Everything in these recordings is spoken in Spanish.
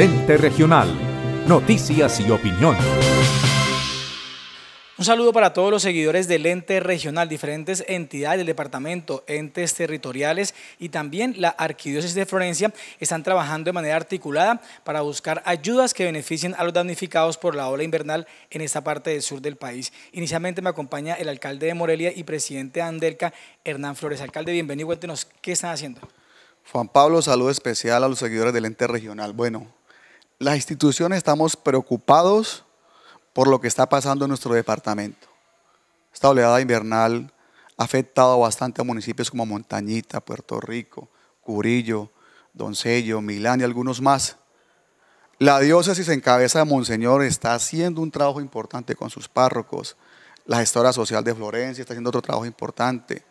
Lente Regional. Noticias y opinión. Un saludo para todos los seguidores del Lente regional, diferentes entidades del departamento, entes territoriales y también la Arquidiócesis de Florencia están trabajando de manera articulada para buscar ayudas que beneficien a los damnificados por la ola invernal en esta parte del sur del país. Inicialmente me acompaña el alcalde de Morelia y presidente de Andelca, Hernán Flores. Alcalde, bienvenido, cuéntenos qué están haciendo. Juan Pablo, saludo especial a los seguidores del ente regional. Bueno, las instituciones estamos preocupados por lo que está pasando en nuestro departamento. Esta oleada invernal ha afectado bastante a municipios como Montañita, Puerto Rico, Curillo, Doncello, Milán y algunos más. La diócesis en cabeza de Monseñor está haciendo un trabajo importante con sus párrocos. La gestora social de Florencia está haciendo otro trabajo importante.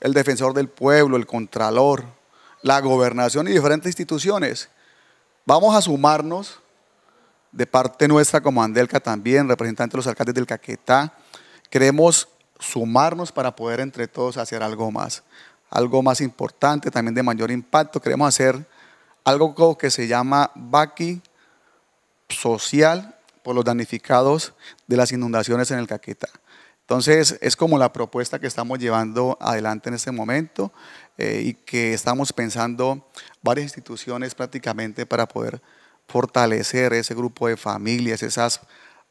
El defensor del pueblo, el contralor, la gobernación y diferentes instituciones Vamos a sumarnos de parte nuestra como Andelca también, representante de los alcaldes del Caquetá. Queremos sumarnos para poder entre todos hacer algo más, algo más importante, también de mayor impacto. Queremos hacer algo que se llama Baki Social por los damnificados de las inundaciones en el Caquetá. Entonces, es como la propuesta que estamos llevando adelante en este momento eh, y que estamos pensando varias instituciones prácticamente para poder fortalecer ese grupo de familias, esas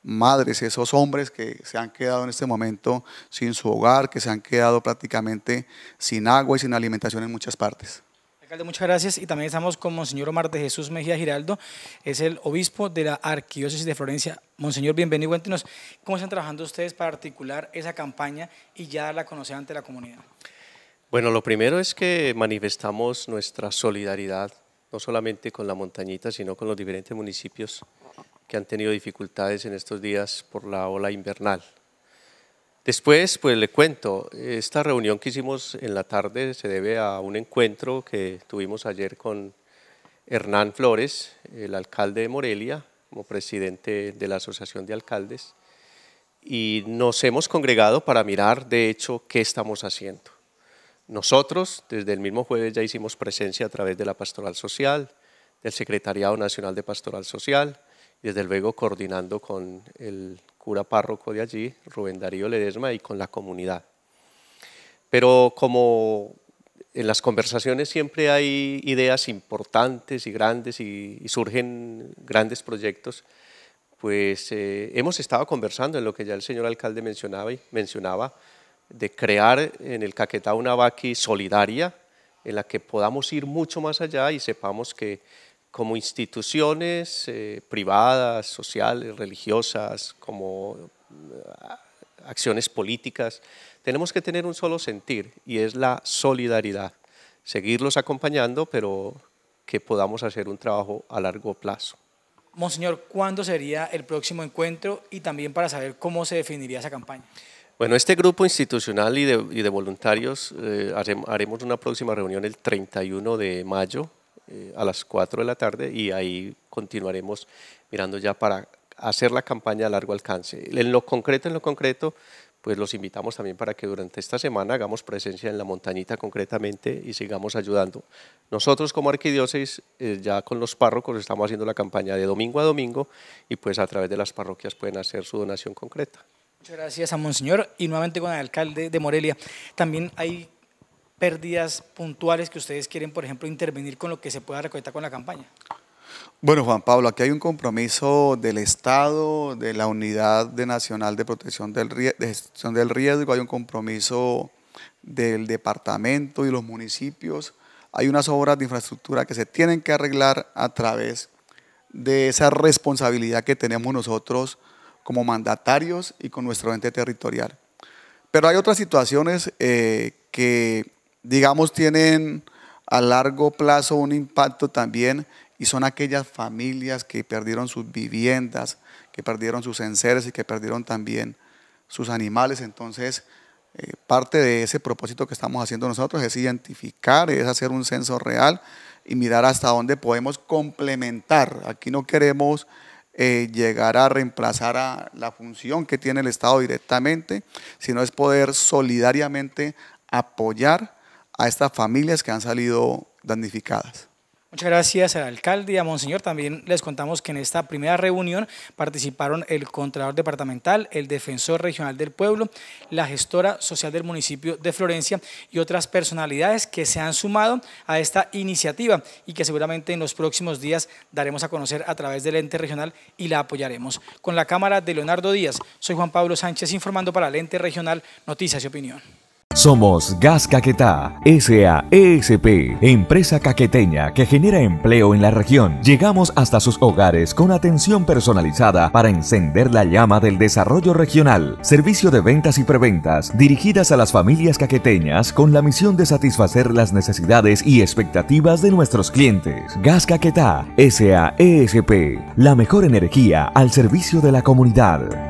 madres, esos hombres que se han quedado en este momento sin su hogar, que se han quedado prácticamente sin agua y sin alimentación en muchas partes. Alcalde, muchas gracias. Y también estamos con Monseñor Omar de Jesús Mejía Giraldo, es el obispo de la Arquidiócesis de Florencia. Monseñor, bienvenido. Cuéntenos cómo están trabajando ustedes para articular esa campaña y ya darla a conocer ante la comunidad. Bueno, lo primero es que manifestamos nuestra solidaridad, no solamente con la montañita, sino con los diferentes municipios que han tenido dificultades en estos días por la ola invernal. Después, pues le cuento, esta reunión que hicimos en la tarde se debe a un encuentro que tuvimos ayer con Hernán Flores, el alcalde de Morelia, como presidente de la Asociación de Alcaldes, y nos hemos congregado para mirar, de hecho, qué estamos haciendo. Nosotros, desde el mismo jueves, ya hicimos presencia a través de la Pastoral Social, del Secretariado Nacional de Pastoral Social, y desde luego coordinando con el cura párroco de allí, Rubén Darío Ledesma, y con la comunidad. Pero como en las conversaciones siempre hay ideas importantes y grandes y, surgen grandes proyectos, pues eh, hemos estado conversando en lo que ya el señor alcalde mencionaba, mencionaba de crear en el Caquetá una vaqui solidaria en la que podamos ir mucho más allá y sepamos que como instituciones eh, privadas, sociales, religiosas, como eh, acciones políticas, tenemos que tener un solo sentir y es la solidaridad. Seguirlos acompañando, pero que podamos hacer un trabajo a largo plazo. Monseñor, ¿cuándo sería el próximo encuentro y también para saber cómo se definiría esa campaña? Bueno, este grupo institucional y de, voluntarios eh, haremos una próxima reunión el 31 de mayo eh, a las 4 de la tarde y ahí continuaremos mirando ya para hacer la campaña a largo alcance. En lo concreto, en lo concreto, pues los invitamos también para que durante esta semana hagamos presencia en la montañita concretamente y sigamos ayudando. Nosotros como arquidiócesis, eh, ya con los párrocos, estamos haciendo la campaña de domingo a domingo y pues a través de las parroquias pueden hacer su donación concreta. Muchas gracias a Monseñor y nuevamente con el alcalde de Morelia. También hay pérdidas puntuales que ustedes quieren, por ejemplo, intervenir con lo que se pueda recolectar con la campaña. Bueno, Juan Pablo, aquí hay un compromiso del Estado, de la Unidad de Nacional de Protección del de Gestión del Riesgo, hay un compromiso del departamento y los municipios. Hay unas obras de infraestructura que se tienen que arreglar a través de esa responsabilidad que tenemos nosotros como mandatarios y con nuestro ente territorial. Pero hay otras situaciones eh, que, digamos, tienen a largo plazo un impacto también y son aquellas familias que perdieron sus viviendas, que perdieron sus enseres y que perdieron también sus animales. Entonces, eh, parte de ese propósito que estamos haciendo nosotros es identificar, es hacer un censo real y mirar hasta dónde podemos complementar. Aquí no queremos eh, llegar a reemplazar a la función que tiene el Estado directamente, sino es poder solidariamente apoyar a estas familias que han salido damnificadas. Muchas gracias al alcalde y a Monseñor. También les contamos que en esta primera reunión participaron el Contralor Departamental, el Defensor Regional del Pueblo, la Gestora Social del Municipio de Florencia y otras personalidades que se han sumado a esta iniciativa y que seguramente en los próximos días daremos a conocer a través del ente regional y la apoyaremos. Con la cámara de Leonardo Díaz, soy Juan Pablo Sánchez informando para el ente regional Noticias y Opinión. Somos Gas Caquetá, SAESP, empresa caqueteña que genera empleo en la región. Llegamos hasta sus hogares con atención personalizada para encender la llama del desarrollo regional. Servicio de ventas y preventas dirigidas a las familias caqueteñas con la misión de satisfacer las necesidades y expectativas de nuestros clientes. Gas Caquetá, SAESP, la mejor energía al servicio de la comunidad.